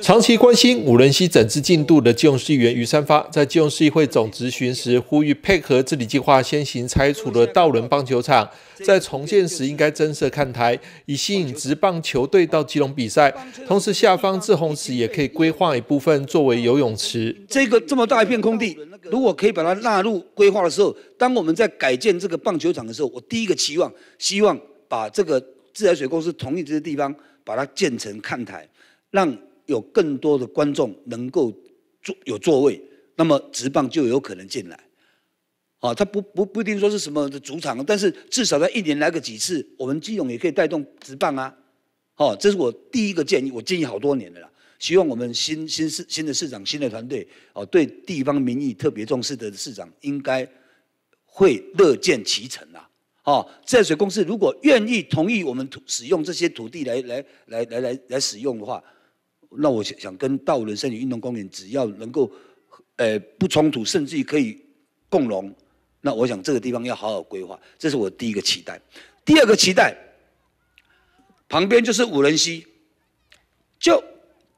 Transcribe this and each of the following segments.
长期关心五人溪整治进度的基隆市议员余三发，在基隆市议会总质询时，呼吁配合治理计划，先行拆除的道伦棒球场，在重建时应该增设看台，以吸引职棒球队到基隆比赛。同时，下方滞洪池也可以规划一部分作为游泳池。这个这么大一片空地，如果可以把它纳入规划的时候，当我们在改建这个棒球场的时候，我第一个期望，希望把这个自来水公司同意这些地方，把它建成看台，让。有更多的观众能够坐有座位，那么职棒就有可能进来。啊，他不不不一定说是什么的主场，但是至少他一年来个几次，我们基勇也可以带动职棒啊。哦，这是我第一个建议，我建议好多年的啦。希望我们新新市新的市长、新的团队哦，对地方民意特别重视的市长，应该会乐见其成啊。哦，自来水公司如果愿意同意我们土使用这些土地来来来来来来使用的话。那我想跟大武仑山运动公园，只要能够，呃，不冲突，甚至于可以共荣，那我想这个地方要好好规划，这是我第一个期待。第二个期待，旁边就是五人溪，就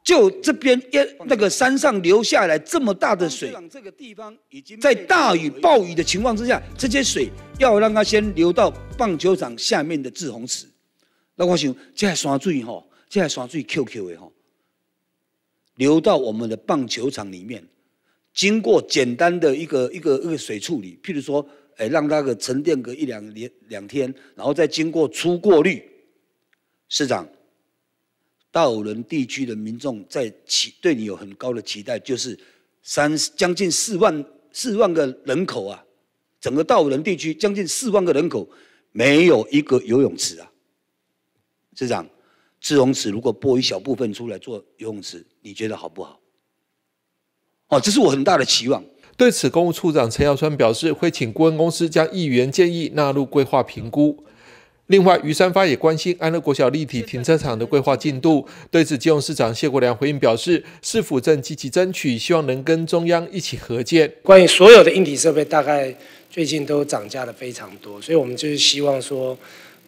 就这边一那个山上流下来这么大的水，这个地方已经在大雨暴雨的情况之下，这些水要让它先流到棒球场下面的志洪池。那我想，这山水吼，这山水 Q Q 的哦。流到我们的棒球场里面，经过简单的一个一个一个水处理，譬如说，哎，让那个沉淀个一两年两天，然后再经过出过滤。市长，道武仑地区的民众在期对你有很高的期待，就是三将近四万四万个人口啊，整个道武仑地区将近四万个人口，没有一个游泳池啊，市长。游泳池如果拨一小部分出来做游泳池，你觉得好不好？哦，这是我很大的期望。对此，公务处长陈耀川表示，会请顾问公司将议员建议纳入规划评估。另外，余三发也关心安乐国小立体停车场的规划进度。对此，金融市长谢国良回应表示，市府正积极争取，希望能跟中央一起合建。关于所有的硬体设备，大概最近都涨价的非常多，所以我们就是希望说。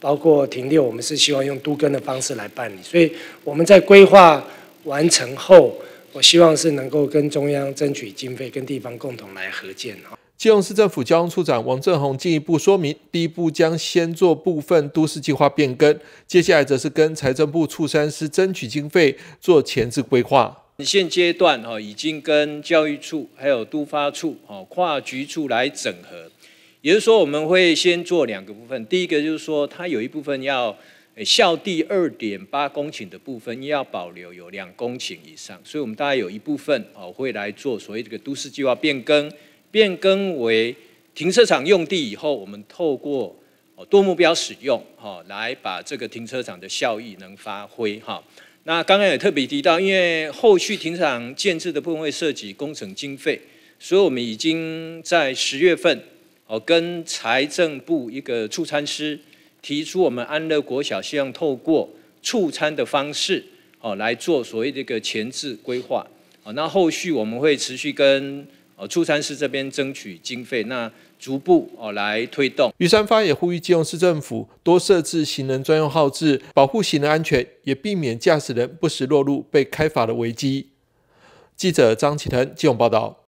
包括停电，我们是希望用都更的方式来办理，所以我们在规划完成后，我希望是能够跟中央争取经费，跟地方共同来合建。基隆市政府交通处长王正宏进一步说明，第一步将先做部分都市计划变更，接下来则是跟财政部处三司争取经费做前置规划。现阶段哈已经跟教育处还有都发处哦跨局处来整合。也就是说，我们会先做两个部分。第一个就是说，它有一部分要校地二点八公顷的部分要保留有两公顷以上，所以我们大概有一部分哦会来做所谓这个都市计划变更，变更为停车场用地以后，我们透过哦多目标使用哈来把这个停车场的效益能发挥哈。那刚刚也特别提到，因为后续停车场建设的部分会涉及工程经费，所以我们已经在十月份。哦，跟财政部一个促餐师提出，我们安乐国小希望透过促餐的方式，哦来做所谓这个前置规划。哦，那后续我们会持续跟哦促餐师这边争取经费，那逐步哦来推动。于三发也呼吁基隆市政府多设置行人专用号志，保护行人安全，也避免驾驶人不时落入被开罚的危机。记者张启腾、金隆报道。